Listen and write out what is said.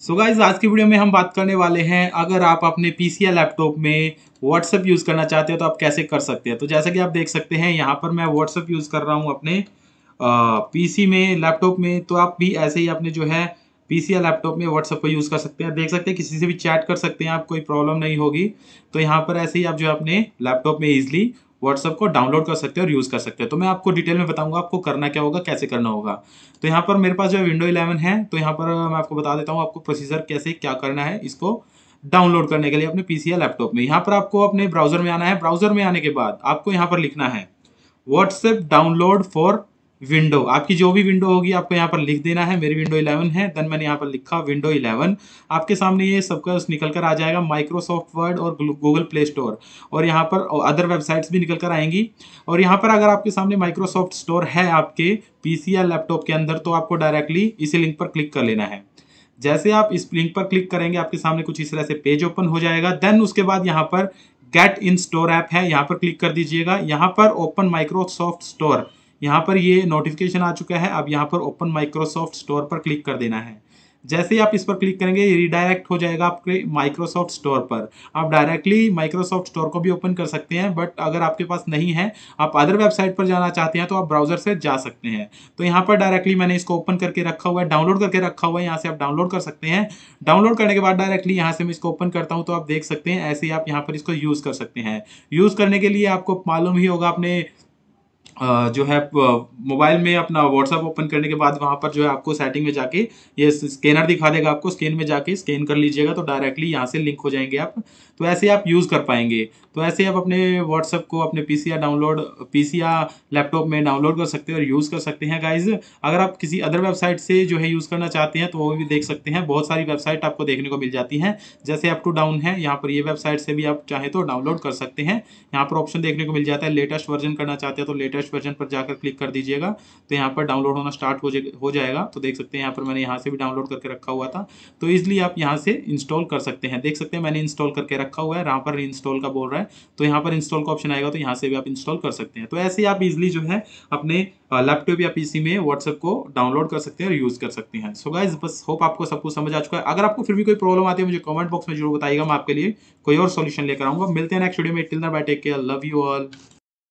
सो so guys आज की video में हम बात करने वाले हैं अगर आप अपने पी लैपटॉप में व्हाट्सअप यूज़ करना चाहते हो तो आप कैसे कर सकते हैं तो जैसा कि आप देख सकते हैं यहाँ पर मैं व्हाट्सअप यूज़ कर रहा हूँ अपने पीसी में लैपटॉप में तो आप भी ऐसे ही अपने जो है पीसी या लैपटॉप में व्हाट्सअप को यूज़ कर सकते हैं देख सकते हैं किसी से भी चैट कर सकते हैं आप कोई प्रॉब्लम नहीं होगी तो यहाँ पर ऐसे ही आप जो है अपने लैपटॉप में ईजिली व्हाट्सअप को डाउनलोड कर सकते हो और यूज़ कर सकते हो तो मैं आपको डिटेल में बताऊंगा आपको करना क्या होगा कैसे करना होगा तो यहाँ पर मेरे पास जो विंडो इलेवन है तो यहाँ पर मैं आपको बता देता हूँ आपको प्रोसीजर कैसे क्या करना है इसको डाउनलोड करने के लिए अपने पी या लैपटॉप में यहाँ पर आपको अपने ब्राउजर में आना है ब्राउजर में आने के बाद आपको यहाँ पर लिखना है व्हाट्सएप डाउनलोड फॉर विंडो आपकी जो भी विंडो होगी आपको यहाँ पर लिख देना है मेरी विंडो 11 है देन मैंने यहाँ पर लिखा विंडो 11 आपके सामने ये सब कुछ निकल कर आ जाएगा माइक्रोसॉफ्ट वर्ड और गूगल प्ले स्टोर और यहाँ पर अदर वेबसाइट्स भी निकल कर आएंगी और यहाँ पर अगर आपके सामने माइक्रोसॉफ्ट स्टोर है आपके सी या लैपटॉप के अंदर तो आपको डायरेक्टली इसी लिंक पर क्लिक कर लेना है जैसे आप इस लिंक पर क्लिक करेंगे आपके सामने कुछ इस तरह से पेज ओपन हो जाएगा देन उसके बाद यहाँ पर गेट इन स्टोर ऐप है यहाँ पर क्लिक कर दीजिएगा यहाँ पर ओपन माइक्रोसॉफ्ट स्टोर यहाँ पर ये नोटिफिकेशन आ चुका है अब यहाँ पर ओपन माइक्रोसॉफ्ट स्टोर पर क्लिक कर देना है जैसे ही आप इस पर क्लिक करेंगे रिडायरेक्ट हो जाएगा आपके माइक्रोसॉफ्ट स्टोर पर आप डायरेक्टली माइक्रोसॉफ्ट स्टोर को भी ओपन कर सकते हैं बट अगर आपके पास नहीं है आप अदर वेबसाइट पर जाना चाहते हैं तो आप ब्राउजर से जा सकते हैं तो यहाँ पर डायरेक्टली मैंने इसको ओपन करके रखा हुआ है डाउनलोड करके रखा हुआ है यहाँ से आप डाउनलोड कर सकते हैं डाउनलोड करने के बाद डायरेक्टली यहाँ से मैं इसको ओपन करता हूँ तो आप देख सकते हैं ऐसे ही आप यहाँ पर इसको यूज़ कर सकते हैं यूज़ करने के लिए आपको मालूम ही होगा अपने जो है मोबाइल में अपना व्हाट्सअप ओपन करने के बाद वहाँ पर जो है आपको सेटिंग में जाके ये स्कैनर दिखा देगा आपको स्कैन में जाके स्कैन कर लीजिएगा तो डायरेक्टली यहाँ से लिंक हो जाएंगे आप तो ऐसे आप यूज़ कर पाएंगे तो ऐसे आप अपने व्हाट्सअप को अपने पी या डाउनलोड पी या लैपटॉप में डाउनलोड कर सकते हैं और यूज़ कर सकते हैं गाइज अगर आप किसी अदर वेबसाइट से जो है यूज़ करना चाहते हैं तो वो भी देख सकते हैं बहुत सारी वेबसाइट आपको देखने को मिल जाती हैं जैसे अप टू डाउन है यहाँ पर ये वेबसाइट से भी आप चाहें तो डाउनलोड कर सकते हैं यहाँ पर ऑप्शन देखने को मिल जाता है लेटेस्ट वर्जन करना चाहते हैं तो लेटेस्ट लेटेस्ट वर्जन पर जाकर क्लिक कर दीजिएगा तो यहाँ पर डाउनलोड होना स्टार्ट हो, हो जाएगा तो देख सकते हैं यहाँ पर मैंने यहाँ से भी डाउनलोड करके रखा हुआ था तो इसलिए आप यहाँ से इंस्टॉल कर सकते हैं देख सकते हैं मैंने इंस्टॉल करके रखा हुआ है यहाँ पर इंस्टॉल का बोल रहा है तो यहाँ पर इंस्टॉल का ऑप्शन आएगा तो यहाँ से भी आप इंस्टॉल कर सकते हैं तो ऐसे ही आप इजिली जो है अपने लैपटॉप या पीसी में व्हाट्सएप को डाउनलोड कर सकते हैं और यूज़ कर सकते हैं सो गाइज बस होप आपको सब कुछ समझ आ चुका है अगर आपको फिर भी कोई प्रॉब्लम आती है मुझे कमेंट बॉक्स में जरूर बताइएगा मैं आपके लिए कोई और सॉल्यूशन लेकर आऊँगा मिलते हैं नेक्स्ट वीडियो में टिल ना bye take care love you all